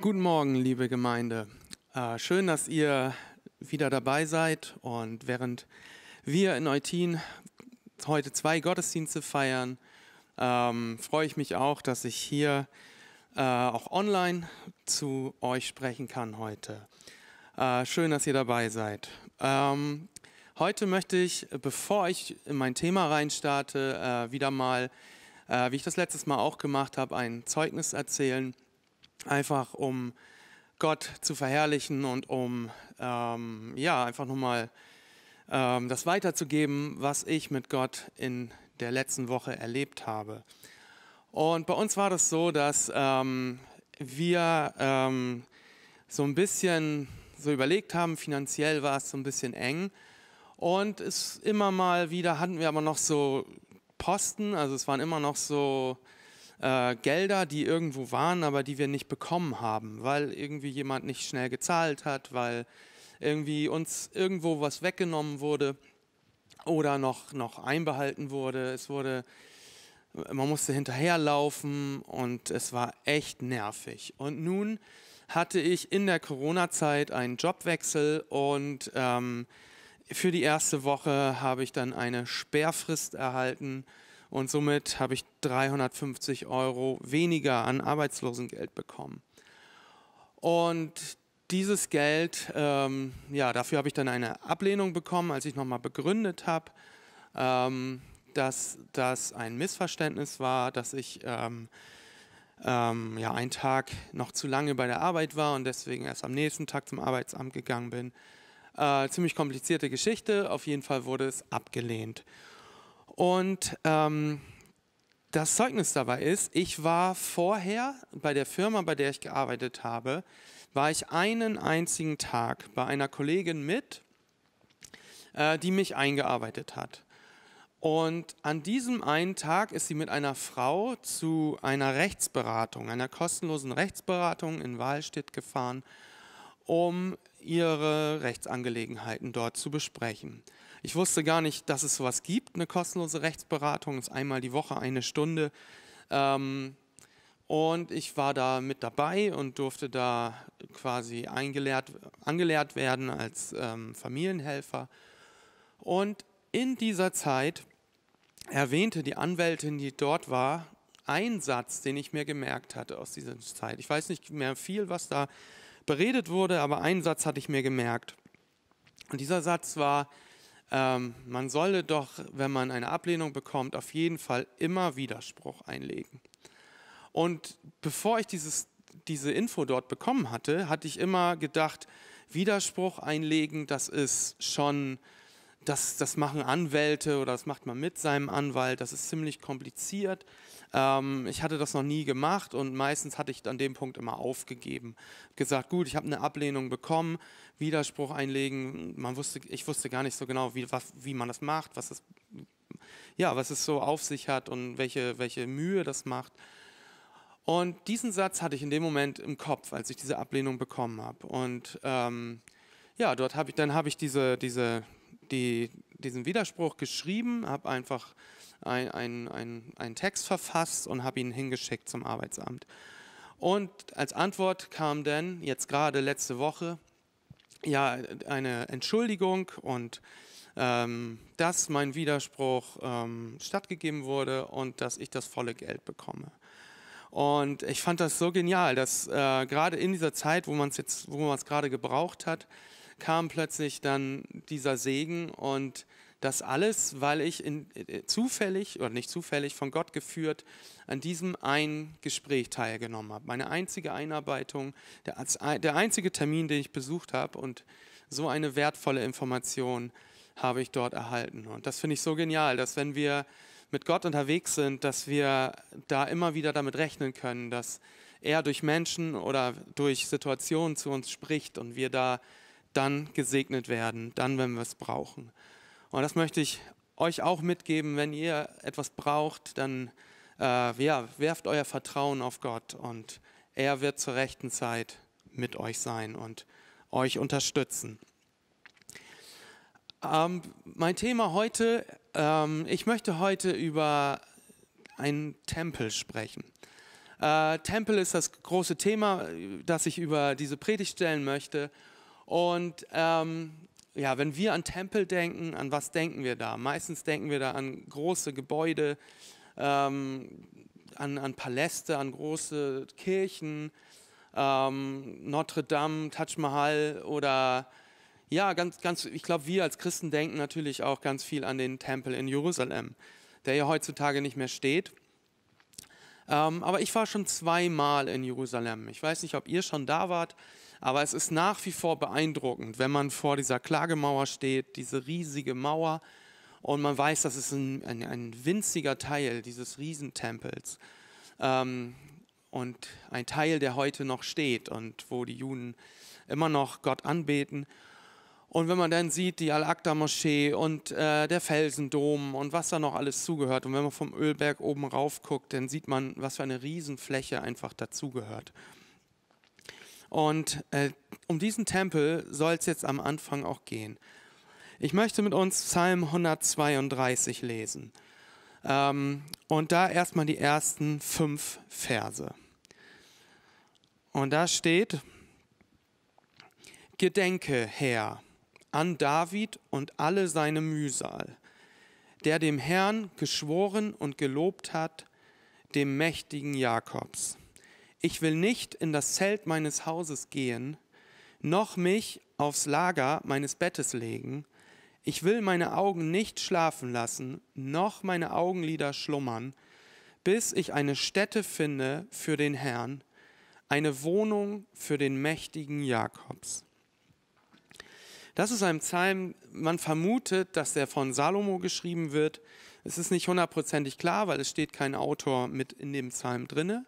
Guten Morgen, liebe Gemeinde. Äh, schön, dass ihr wieder dabei seid. Und während wir in Eutin heute zwei Gottesdienste feiern, ähm, freue ich mich auch, dass ich hier äh, auch online zu euch sprechen kann heute. Äh, schön, dass ihr dabei seid. Ähm, heute möchte ich, bevor ich in mein Thema reinstarte, äh, wieder mal, äh, wie ich das letztes Mal auch gemacht habe, ein Zeugnis erzählen einfach um Gott zu verherrlichen und um ähm, ja einfach nochmal ähm, das weiterzugeben, was ich mit Gott in der letzten Woche erlebt habe. Und bei uns war das so, dass ähm, wir ähm, so ein bisschen so überlegt haben, finanziell war es so ein bisschen eng. Und es immer mal wieder hatten wir aber noch so Posten, also es waren immer noch so äh, Gelder, die irgendwo waren, aber die wir nicht bekommen haben, weil irgendwie jemand nicht schnell gezahlt hat, weil irgendwie uns irgendwo was weggenommen wurde oder noch, noch einbehalten wurde. Es wurde, man musste hinterherlaufen und es war echt nervig. Und nun hatte ich in der Corona-Zeit einen Jobwechsel und ähm, für die erste Woche habe ich dann eine Sperrfrist erhalten und somit habe ich 350 Euro weniger an Arbeitslosengeld bekommen. Und dieses Geld, ähm, ja, dafür habe ich dann eine Ablehnung bekommen, als ich nochmal begründet habe, ähm, dass das ein Missverständnis war, dass ich ähm, ähm, ja, einen Tag noch zu lange bei der Arbeit war und deswegen erst am nächsten Tag zum Arbeitsamt gegangen bin. Äh, ziemlich komplizierte Geschichte, auf jeden Fall wurde es abgelehnt. Und ähm, das Zeugnis dabei ist, ich war vorher bei der Firma, bei der ich gearbeitet habe, war ich einen einzigen Tag bei einer Kollegin mit, äh, die mich eingearbeitet hat. Und an diesem einen Tag ist sie mit einer Frau zu einer Rechtsberatung, einer kostenlosen Rechtsberatung in Wahlstedt gefahren um ihre Rechtsangelegenheiten dort zu besprechen. Ich wusste gar nicht, dass es sowas gibt, eine kostenlose Rechtsberatung, ist einmal die Woche eine Stunde. Ähm, und ich war da mit dabei und durfte da quasi eingelehrt, angelehrt werden als ähm, Familienhelfer. Und in dieser Zeit erwähnte die Anwältin, die dort war, einen Satz, den ich mir gemerkt hatte aus dieser Zeit. Ich weiß nicht mehr viel, was da beredet wurde, aber einen Satz hatte ich mir gemerkt. Und dieser Satz war, ähm, man solle doch, wenn man eine Ablehnung bekommt, auf jeden Fall immer Widerspruch einlegen. Und bevor ich dieses, diese Info dort bekommen hatte, hatte ich immer gedacht, Widerspruch einlegen, das ist schon das, das machen Anwälte oder das macht man mit seinem Anwalt, das ist ziemlich kompliziert. Ähm, ich hatte das noch nie gemacht und meistens hatte ich an dem Punkt immer aufgegeben. Gesagt, gut, ich habe eine Ablehnung bekommen, Widerspruch einlegen. Man wusste, ich wusste gar nicht so genau, wie, was, wie man das macht, was es, ja, was es so auf sich hat und welche, welche Mühe das macht. Und diesen Satz hatte ich in dem Moment im Kopf, als ich diese Ablehnung bekommen habe. Und ähm, ja, dort habe ich, dann habe ich diese, diese, die, diesen Widerspruch geschrieben, habe einfach einen ein, ein Text verfasst und habe ihn hingeschickt zum Arbeitsamt. Und als Antwort kam dann jetzt gerade letzte Woche ja eine Entschuldigung und ähm, dass mein Widerspruch ähm, stattgegeben wurde und dass ich das volle Geld bekomme. Und ich fand das so genial, dass äh, gerade in dieser Zeit, wo man es jetzt, wo man es gerade gebraucht hat, kam plötzlich dann dieser Segen und das alles, weil ich in, äh, äh, zufällig oder nicht zufällig von Gott geführt an diesem ein Gespräch teilgenommen habe. Meine einzige Einarbeitung, der, der einzige Termin, den ich besucht habe und so eine wertvolle Information habe ich dort erhalten. Und das finde ich so genial, dass wenn wir mit Gott unterwegs sind, dass wir da immer wieder damit rechnen können, dass er durch Menschen oder durch Situationen zu uns spricht und wir da dann gesegnet werden, dann, wenn wir es brauchen. Und das möchte ich euch auch mitgeben, wenn ihr etwas braucht, dann äh, ja, werft euer Vertrauen auf Gott und er wird zur rechten Zeit mit euch sein und euch unterstützen. Ähm, mein Thema heute, ähm, ich möchte heute über einen Tempel sprechen. Äh, Tempel ist das große Thema, das ich über diese Predigt stellen möchte. Und ähm, ja, wenn wir an Tempel denken, an was denken wir da? Meistens denken wir da an große Gebäude, ähm, an, an, Paläste, an große Kirchen, ähm, Notre Dame, Taj Mahal oder ja, ganz, ganz, ich glaube, wir als Christen denken natürlich auch ganz viel an den Tempel in Jerusalem, der ja heutzutage nicht mehr steht. Ähm, aber ich war schon zweimal in Jerusalem. Ich weiß nicht, ob ihr schon da wart. Aber es ist nach wie vor beeindruckend, wenn man vor dieser Klagemauer steht, diese riesige Mauer, und man weiß, das ist ein, ein, ein winziger Teil dieses Riesentempels. Ähm, und ein Teil, der heute noch steht und wo die Juden immer noch Gott anbeten. Und wenn man dann sieht, die Al-Aqsa-Moschee und äh, der Felsendom und was da noch alles zugehört, und wenn man vom Ölberg oben rauf guckt, dann sieht man, was für eine Riesenfläche einfach dazugehört. Und äh, um diesen Tempel soll es jetzt am Anfang auch gehen. Ich möchte mit uns Psalm 132 lesen. Ähm, und da erstmal die ersten fünf Verse. Und da steht, Gedenke, Herr, an David und alle seine Mühsal, der dem Herrn geschworen und gelobt hat, dem mächtigen Jakobs. Ich will nicht in das Zelt meines Hauses gehen, noch mich aufs Lager meines Bettes legen. Ich will meine Augen nicht schlafen lassen, noch meine Augenlider schlummern, bis ich eine Stätte finde für den Herrn, eine Wohnung für den mächtigen Jakobs. Das ist ein Psalm, man vermutet, dass der von Salomo geschrieben wird. Es ist nicht hundertprozentig klar, weil es steht kein Autor mit in dem Psalm drinne.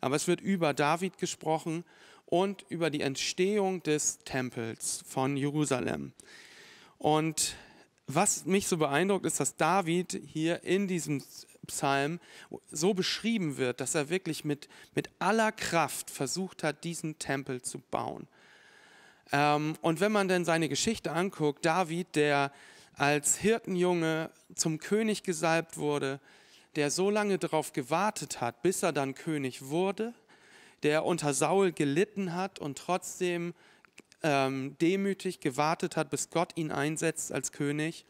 Aber es wird über David gesprochen und über die Entstehung des Tempels von Jerusalem. Und was mich so beeindruckt, ist, dass David hier in diesem Psalm so beschrieben wird, dass er wirklich mit, mit aller Kraft versucht hat, diesen Tempel zu bauen. Ähm, und wenn man denn seine Geschichte anguckt, David, der als Hirtenjunge zum König gesalbt wurde, der so lange darauf gewartet hat, bis er dann König wurde, der unter Saul gelitten hat und trotzdem ähm, demütig gewartet hat, bis Gott ihn einsetzt als König,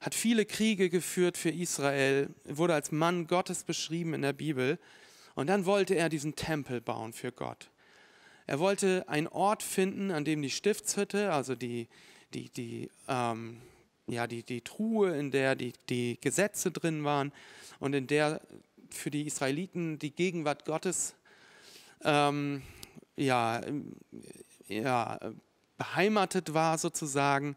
hat viele Kriege geführt für Israel, wurde als Mann Gottes beschrieben in der Bibel. Und dann wollte er diesen Tempel bauen für Gott. Er wollte einen Ort finden, an dem die Stiftshütte, also die, die, die ähm, ja, die, die Truhe, in der die, die Gesetze drin waren und in der für die Israeliten die Gegenwart Gottes ähm, ja, ja, beheimatet war sozusagen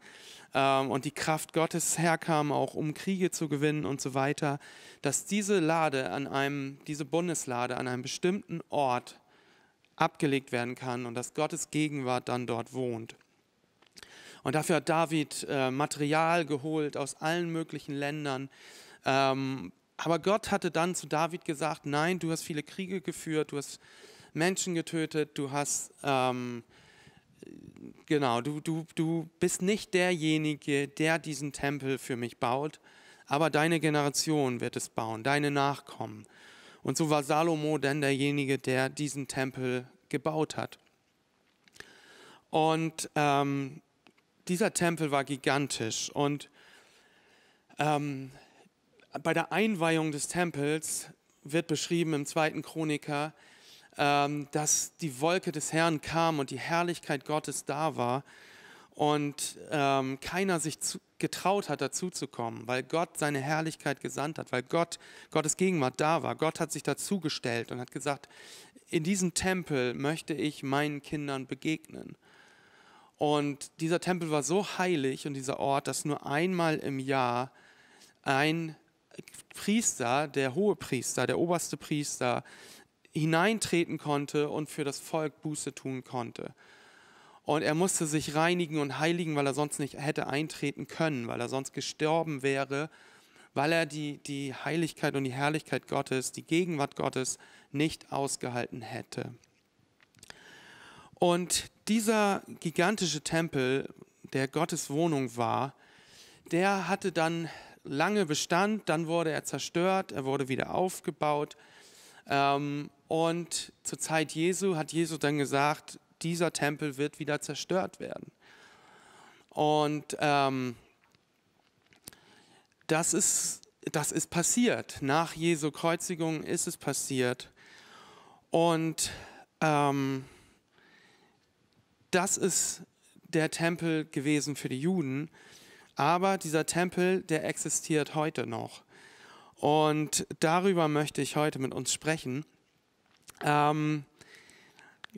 ähm, und die Kraft Gottes herkam, auch um Kriege zu gewinnen und so weiter, dass diese Lade an einem, diese Bundeslade an einem bestimmten Ort abgelegt werden kann und dass Gottes Gegenwart dann dort wohnt. Und dafür hat David äh, Material geholt aus allen möglichen Ländern. Ähm, aber Gott hatte dann zu David gesagt, nein, du hast viele Kriege geführt, du hast Menschen getötet, du hast, ähm, genau, du, du, du bist nicht derjenige, der diesen Tempel für mich baut, aber deine Generation wird es bauen, deine Nachkommen. Und so war Salomo denn derjenige, der diesen Tempel gebaut hat. Und ähm, dieser Tempel war gigantisch und ähm, bei der Einweihung des Tempels wird beschrieben im zweiten Chroniker, ähm, dass die Wolke des Herrn kam und die Herrlichkeit Gottes da war und ähm, keiner sich zu, getraut hat, dazuzukommen, weil Gott seine Herrlichkeit gesandt hat, weil Gott, Gottes Gegenwart da war. Gott hat sich dazugestellt und hat gesagt, in diesem Tempel möchte ich meinen Kindern begegnen. Und dieser Tempel war so heilig und dieser Ort, dass nur einmal im Jahr ein Priester, der hohe Priester, der oberste Priester, hineintreten konnte und für das Volk Buße tun konnte. Und er musste sich reinigen und heiligen, weil er sonst nicht hätte eintreten können, weil er sonst gestorben wäre, weil er die, die Heiligkeit und die Herrlichkeit Gottes, die Gegenwart Gottes nicht ausgehalten hätte. Und dieser gigantische Tempel, der Gottes Wohnung war, der hatte dann lange Bestand, dann wurde er zerstört, er wurde wieder aufgebaut. Ähm, und zur Zeit Jesu hat Jesus dann gesagt, dieser Tempel wird wieder zerstört werden. Und ähm, das, ist, das ist passiert. Nach Jesu Kreuzigung ist es passiert. Und ähm, das ist der Tempel gewesen für die Juden. Aber dieser Tempel, der existiert heute noch. Und darüber möchte ich heute mit uns sprechen. Ähm,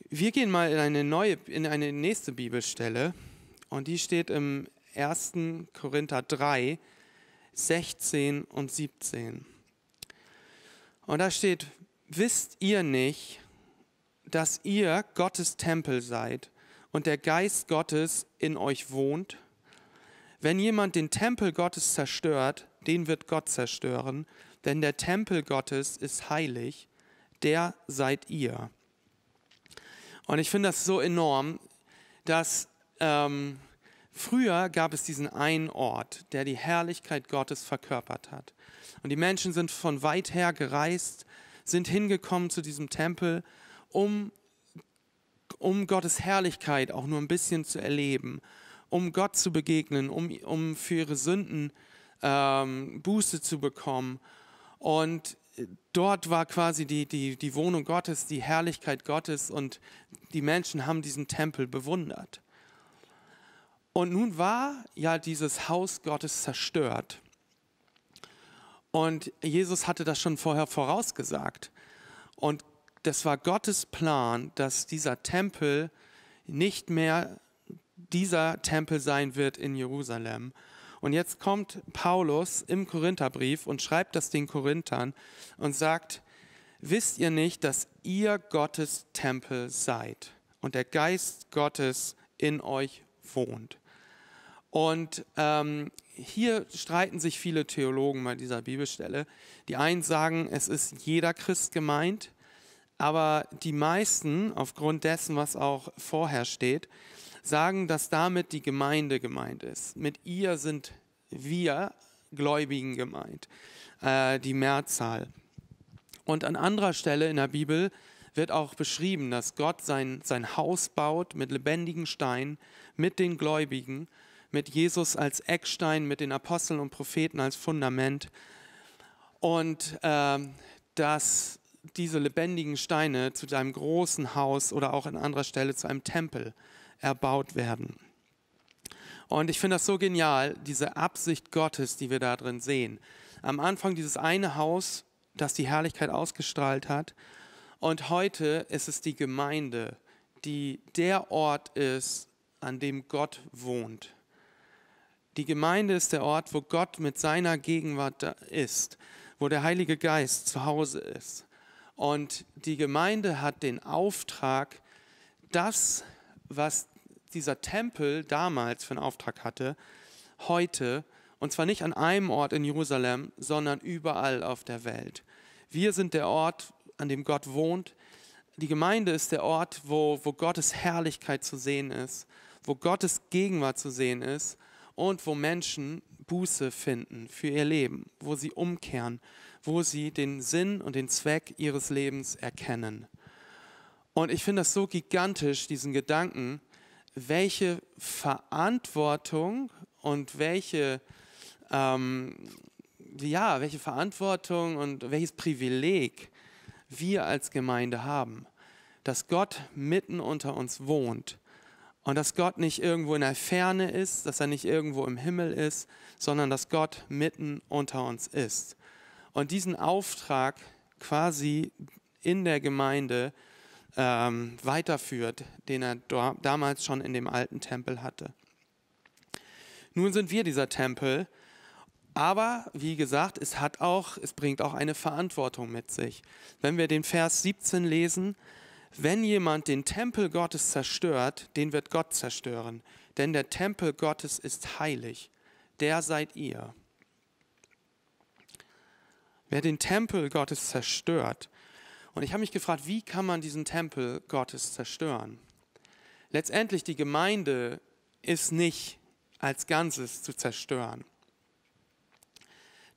wir gehen mal in eine, neue, in eine nächste Bibelstelle. Und die steht im 1. Korinther 3, 16 und 17. Und da steht, wisst ihr nicht, dass ihr Gottes Tempel seid und der Geist Gottes in euch wohnt. Wenn jemand den Tempel Gottes zerstört, den wird Gott zerstören, denn der Tempel Gottes ist heilig, der seid ihr. Und ich finde das so enorm, dass ähm, früher gab es diesen einen Ort, der die Herrlichkeit Gottes verkörpert hat. Und die Menschen sind von weit her gereist, sind hingekommen zu diesem Tempel, um um Gottes Herrlichkeit auch nur ein bisschen zu erleben, um Gott zu begegnen, um, um für ihre Sünden ähm, Buße zu bekommen. Und dort war quasi die, die, die Wohnung Gottes, die Herrlichkeit Gottes und die Menschen haben diesen Tempel bewundert. Und nun war ja dieses Haus Gottes zerstört. Und Jesus hatte das schon vorher vorausgesagt. Und das war Gottes Plan, dass dieser Tempel nicht mehr dieser Tempel sein wird in Jerusalem. Und jetzt kommt Paulus im Korintherbrief und schreibt das den Korinthern und sagt, wisst ihr nicht, dass ihr Gottes Tempel seid und der Geist Gottes in euch wohnt? Und ähm, hier streiten sich viele Theologen bei dieser Bibelstelle. Die einen sagen, es ist jeder Christ gemeint. Aber die meisten, aufgrund dessen, was auch vorher steht, sagen, dass damit die Gemeinde gemeint ist. Mit ihr sind wir Gläubigen gemeint, äh, die Mehrzahl. Und an anderer Stelle in der Bibel wird auch beschrieben, dass Gott sein, sein Haus baut mit lebendigen Steinen, mit den Gläubigen, mit Jesus als Eckstein, mit den Aposteln und Propheten als Fundament. Und äh, dass diese lebendigen Steine zu deinem großen Haus oder auch an anderer Stelle zu einem Tempel erbaut werden. Und ich finde das so genial, diese Absicht Gottes, die wir da drin sehen. Am Anfang dieses eine Haus, das die Herrlichkeit ausgestrahlt hat. Und heute ist es die Gemeinde, die der Ort ist, an dem Gott wohnt. Die Gemeinde ist der Ort, wo Gott mit seiner Gegenwart ist, wo der Heilige Geist zu Hause ist. Und die Gemeinde hat den Auftrag, das, was dieser Tempel damals für einen Auftrag hatte, heute, und zwar nicht an einem Ort in Jerusalem, sondern überall auf der Welt. Wir sind der Ort, an dem Gott wohnt. Die Gemeinde ist der Ort, wo, wo Gottes Herrlichkeit zu sehen ist, wo Gottes Gegenwart zu sehen ist und wo Menschen Buße finden für ihr Leben, wo sie umkehren, wo sie den Sinn und den Zweck ihres Lebens erkennen. Und ich finde das so gigantisch, diesen Gedanken, welche Verantwortung und welche, ähm, ja, welche Verantwortung und welches Privileg wir als Gemeinde haben, dass Gott mitten unter uns wohnt und dass Gott nicht irgendwo in der Ferne ist, dass er nicht irgendwo im Himmel ist, sondern dass Gott mitten unter uns ist und diesen Auftrag quasi in der Gemeinde ähm, weiterführt, den er damals schon in dem alten Tempel hatte. Nun sind wir dieser Tempel, aber wie gesagt, es hat auch, es bringt auch eine Verantwortung mit sich. Wenn wir den Vers 17 lesen, wenn jemand den Tempel Gottes zerstört, den wird Gott zerstören, denn der Tempel Gottes ist heilig. Der seid ihr. Wer den Tempel Gottes zerstört. Und ich habe mich gefragt, wie kann man diesen Tempel Gottes zerstören? Letztendlich, die Gemeinde ist nicht als Ganzes zu zerstören.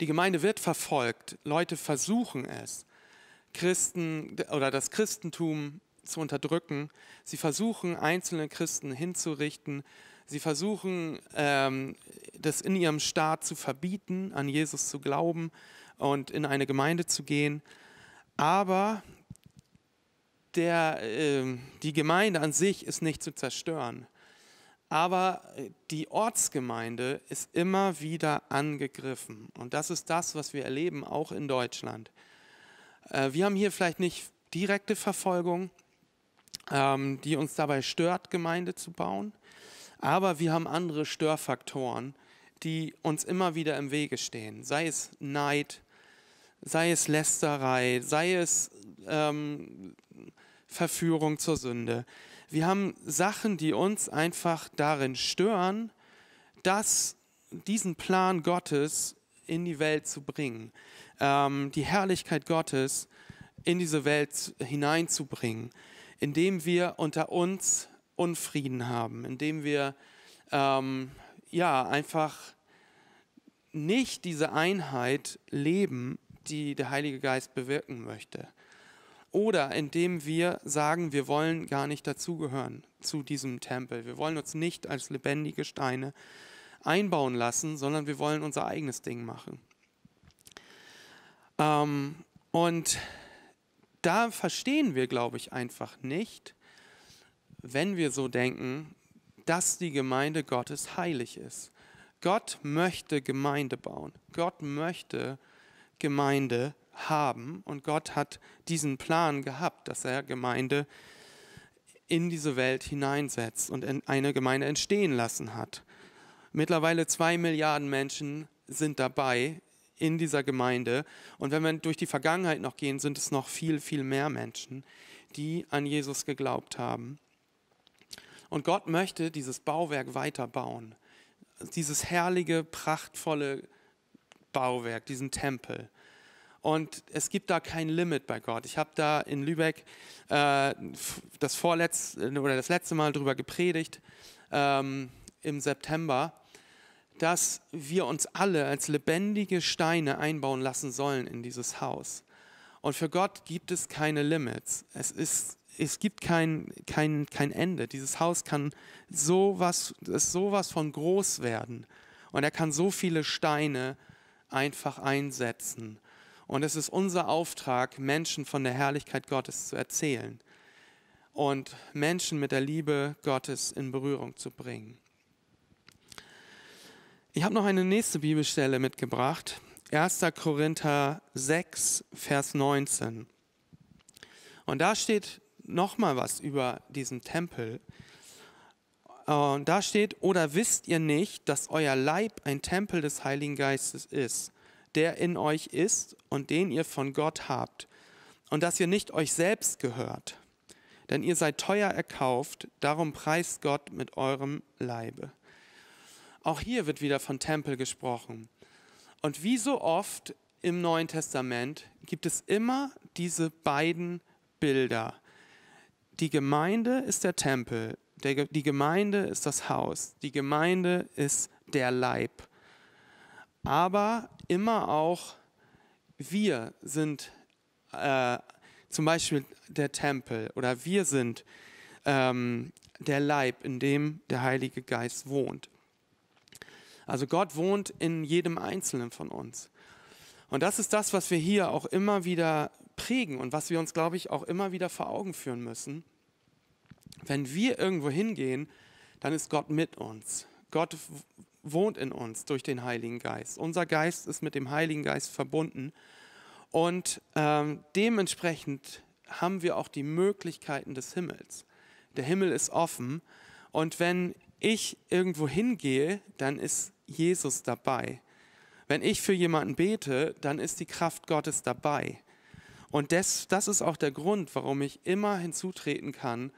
Die Gemeinde wird verfolgt, Leute versuchen es, Christen oder das Christentum zu unterdrücken. Sie versuchen, einzelne Christen hinzurichten. Sie versuchen, ähm, das in ihrem Staat zu verbieten, an Jesus zu glauben und in eine Gemeinde zu gehen. Aber der, äh, die Gemeinde an sich ist nicht zu zerstören. Aber äh, die Ortsgemeinde ist immer wieder angegriffen. Und das ist das, was wir erleben, auch in Deutschland. Äh, wir haben hier vielleicht nicht direkte Verfolgung, ähm, die uns dabei stört, Gemeinde zu bauen. Aber wir haben andere Störfaktoren, die uns immer wieder im Wege stehen. Sei es Neid, sei es Lästerei, sei es ähm, Verführung zur Sünde. Wir haben Sachen, die uns einfach darin stören, dass diesen Plan Gottes in die Welt zu bringen, ähm, die Herrlichkeit Gottes in diese Welt hineinzubringen, indem wir unter uns Unfrieden haben, indem wir ähm, ja einfach nicht diese Einheit leben die der Heilige Geist bewirken möchte. Oder indem wir sagen, wir wollen gar nicht dazugehören zu diesem Tempel. Wir wollen uns nicht als lebendige Steine einbauen lassen, sondern wir wollen unser eigenes Ding machen. Ähm, und da verstehen wir, glaube ich, einfach nicht, wenn wir so denken, dass die Gemeinde Gottes heilig ist. Gott möchte Gemeinde bauen. Gott möchte Gemeinde haben. Und Gott hat diesen Plan gehabt, dass er Gemeinde in diese Welt hineinsetzt und eine Gemeinde entstehen lassen hat. Mittlerweile zwei Milliarden Menschen sind dabei in dieser Gemeinde. Und wenn wir durch die Vergangenheit noch gehen, sind es noch viel, viel mehr Menschen, die an Jesus geglaubt haben. Und Gott möchte dieses Bauwerk weiterbauen. Dieses herrliche, prachtvolle Bauwerk, diesen Tempel. Und es gibt da kein Limit bei Gott. Ich habe da in Lübeck äh, das vorletzte oder das letzte Mal darüber gepredigt ähm, im September, dass wir uns alle als lebendige Steine einbauen lassen sollen in dieses Haus. Und für Gott gibt es keine Limits. Es, ist, es gibt kein, kein, kein Ende. Dieses Haus kann sowas, ist sowas von groß werden. Und er kann so viele Steine einfach einsetzen. Und es ist unser Auftrag, Menschen von der Herrlichkeit Gottes zu erzählen und Menschen mit der Liebe Gottes in Berührung zu bringen. Ich habe noch eine nächste Bibelstelle mitgebracht. 1. Korinther 6, Vers 19. Und da steht nochmal was über diesen Tempel. Und äh, da steht, oder wisst ihr nicht, dass euer Leib ein Tempel des Heiligen Geistes ist, der in euch ist und den ihr von Gott habt, und dass ihr nicht euch selbst gehört. Denn ihr seid teuer erkauft, darum preist Gott mit eurem Leibe. Auch hier wird wieder von Tempel gesprochen. Und wie so oft im Neuen Testament gibt es immer diese beiden Bilder. Die Gemeinde ist der Tempel, der, die Gemeinde ist das Haus, die Gemeinde ist der Leib. Aber immer auch wir sind äh, zum Beispiel der Tempel oder wir sind ähm, der Leib, in dem der Heilige Geist wohnt. Also Gott wohnt in jedem Einzelnen von uns. Und das ist das, was wir hier auch immer wieder prägen und was wir uns, glaube ich, auch immer wieder vor Augen führen müssen. Wenn wir irgendwo hingehen, dann ist Gott mit uns. Gott wohnt in uns durch den Heiligen Geist. Unser Geist ist mit dem Heiligen Geist verbunden. Und ähm, dementsprechend haben wir auch die Möglichkeiten des Himmels. Der Himmel ist offen. Und wenn ich irgendwo hingehe, dann ist Jesus dabei. Wenn ich für jemanden bete, dann ist die Kraft Gottes dabei. Und das, das ist auch der Grund, warum ich immer hinzutreten kann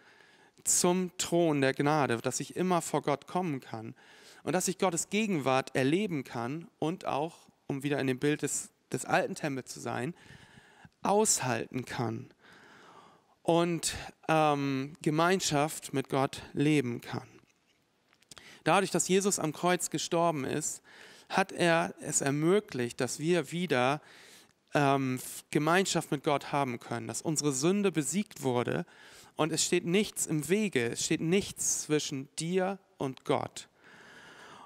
zum Thron der Gnade, dass ich immer vor Gott kommen kann und dass ich Gottes Gegenwart erleben kann und auch, um wieder in dem Bild des, des alten Tempels zu sein, aushalten kann und ähm, Gemeinschaft mit Gott leben kann. Dadurch, dass Jesus am Kreuz gestorben ist, hat er es ermöglicht, dass wir wieder ähm, Gemeinschaft mit Gott haben können, dass unsere Sünde besiegt wurde und es steht nichts im Wege, es steht nichts zwischen dir und Gott.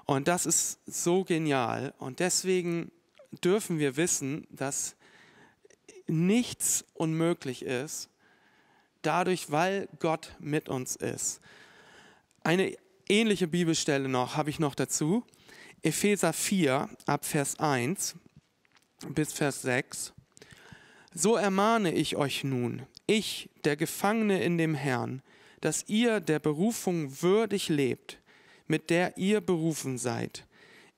Und das ist so genial. Und deswegen dürfen wir wissen, dass nichts unmöglich ist, dadurch, weil Gott mit uns ist. Eine ähnliche Bibelstelle noch habe ich noch dazu. Epheser 4 ab Vers 1 bis Vers 6. So ermahne ich euch nun, ich, der Gefangene in dem Herrn, dass ihr der Berufung würdig lebt, mit der ihr berufen seid,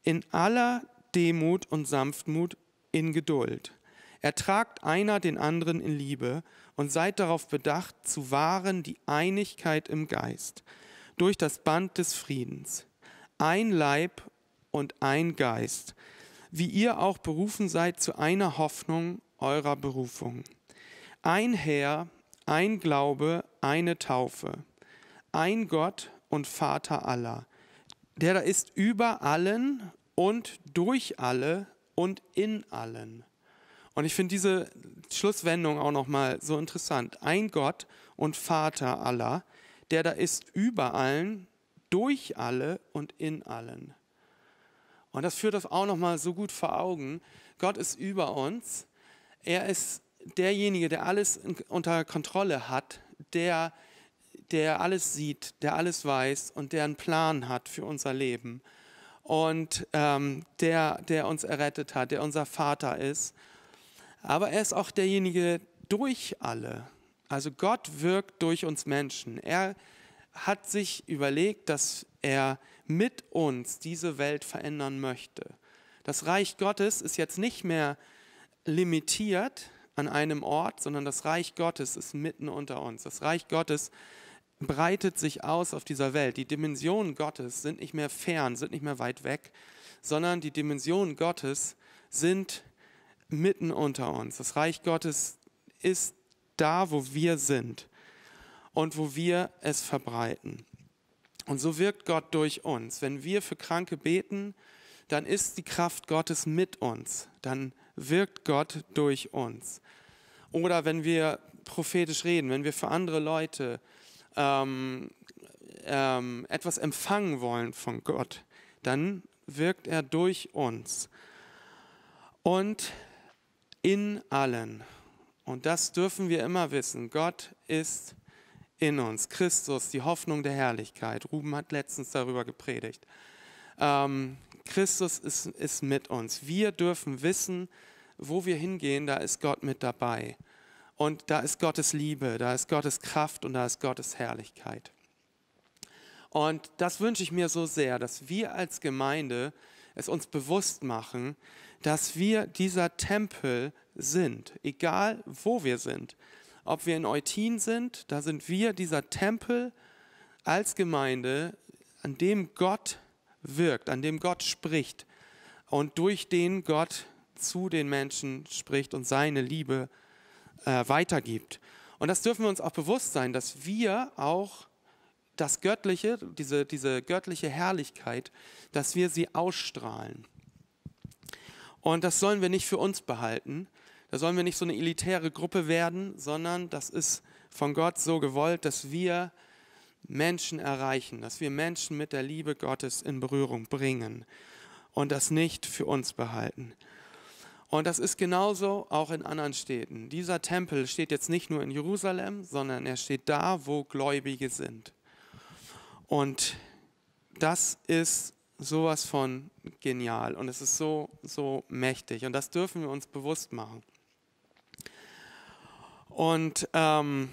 in aller Demut und Sanftmut, in Geduld. Ertragt einer den anderen in Liebe und seid darauf bedacht, zu wahren die Einigkeit im Geist, durch das Band des Friedens. Ein Leib und ein Geist, wie ihr auch berufen seid zu einer Hoffnung eurer Berufung ein Herr, ein Glaube, eine Taufe, ein Gott und Vater aller, der da ist über allen und durch alle und in allen. Und ich finde diese Schlusswendung auch nochmal so interessant. Ein Gott und Vater aller, der da ist über allen, durch alle und in allen. Und das führt das auch nochmal so gut vor Augen. Gott ist über uns. Er ist derjenige, der alles unter Kontrolle hat, der, der alles sieht, der alles weiß und der einen Plan hat für unser Leben und ähm, der, der uns errettet hat, der unser Vater ist. Aber er ist auch derjenige durch alle. Also Gott wirkt durch uns Menschen. Er hat sich überlegt, dass er mit uns diese Welt verändern möchte. Das Reich Gottes ist jetzt nicht mehr limitiert an einem Ort, sondern das Reich Gottes ist mitten unter uns. Das Reich Gottes breitet sich aus auf dieser Welt. Die Dimensionen Gottes sind nicht mehr fern, sind nicht mehr weit weg, sondern die Dimensionen Gottes sind mitten unter uns. Das Reich Gottes ist da, wo wir sind und wo wir es verbreiten. Und so wirkt Gott durch uns. Wenn wir für Kranke beten, dann ist die Kraft Gottes mit uns. Dann wirkt Gott durch uns. Oder wenn wir prophetisch reden, wenn wir für andere Leute ähm, ähm, etwas empfangen wollen von Gott, dann wirkt er durch uns und in allen. Und das dürfen wir immer wissen. Gott ist in uns. Christus, die Hoffnung der Herrlichkeit. Ruben hat letztens darüber gepredigt. Ähm, Christus ist, ist mit uns. Wir dürfen wissen, wo wir hingehen, da ist Gott mit dabei. Und da ist Gottes Liebe, da ist Gottes Kraft und da ist Gottes Herrlichkeit. Und das wünsche ich mir so sehr, dass wir als Gemeinde es uns bewusst machen, dass wir dieser Tempel sind, egal wo wir sind. Ob wir in Eutin sind, da sind wir dieser Tempel als Gemeinde, an dem Gott wirkt, an dem Gott spricht und durch den Gott zu den Menschen spricht und seine Liebe äh, weitergibt. Und das dürfen wir uns auch bewusst sein, dass wir auch das Göttliche, diese, diese göttliche Herrlichkeit, dass wir sie ausstrahlen. Und das sollen wir nicht für uns behalten. Da sollen wir nicht so eine elitäre Gruppe werden, sondern das ist von Gott so gewollt, dass wir Menschen erreichen, dass wir Menschen mit der Liebe Gottes in Berührung bringen und das nicht für uns behalten. Und das ist genauso auch in anderen Städten. Dieser Tempel steht jetzt nicht nur in Jerusalem, sondern er steht da, wo Gläubige sind. Und das ist sowas von genial und es ist so, so mächtig und das dürfen wir uns bewusst machen. Und ähm,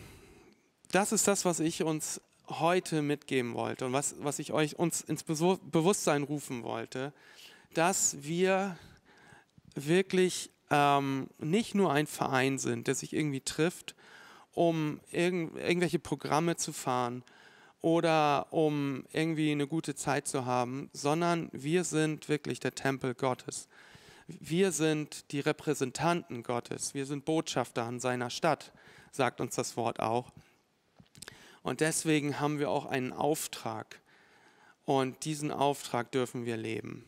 das ist das, was ich uns heute mitgeben wollte und was, was ich euch uns ins Bewusstsein rufen wollte, dass wir wirklich ähm, nicht nur ein Verein sind, der sich irgendwie trifft, um irg irgendwelche Programme zu fahren oder um irgendwie eine gute Zeit zu haben, sondern wir sind wirklich der Tempel Gottes. Wir sind die Repräsentanten Gottes. Wir sind Botschafter an seiner Stadt, sagt uns das Wort auch. Und deswegen haben wir auch einen Auftrag. Und diesen Auftrag dürfen wir leben.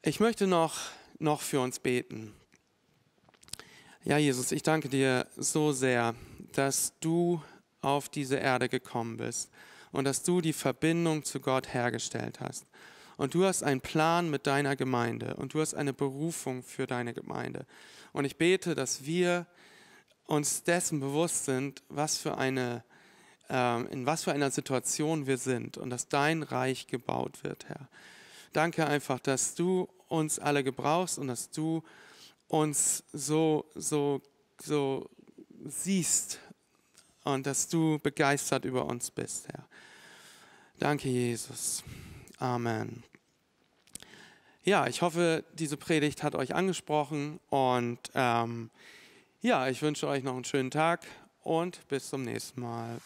Ich möchte noch, noch für uns beten. Ja, Jesus, ich danke dir so sehr, dass du auf diese Erde gekommen bist und dass du die Verbindung zu Gott hergestellt hast. Und du hast einen Plan mit deiner Gemeinde und du hast eine Berufung für deine Gemeinde. Und ich bete, dass wir uns dessen bewusst sind, was für eine, ähm, in was für einer Situation wir sind und dass dein Reich gebaut wird, Herr. Danke einfach, dass du uns alle gebrauchst und dass du uns so, so, so siehst und dass du begeistert über uns bist, Herr. Danke, Jesus. Amen. Ja, ich hoffe, diese Predigt hat euch angesprochen und ähm, ja, ich wünsche euch noch einen schönen Tag und bis zum nächsten Mal.